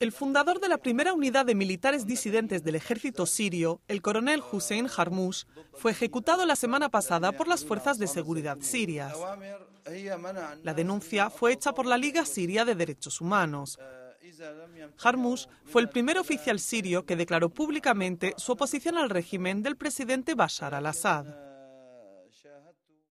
El fundador de la primera unidad de militares disidentes del ejército sirio, el coronel Hussein Harmush, fue ejecutado la semana pasada por las fuerzas de seguridad sirias. La denuncia fue hecha por la Liga Siria de Derechos Humanos. Harmush fue el primer oficial sirio que declaró públicamente su oposición al régimen del presidente Bashar al-Assad.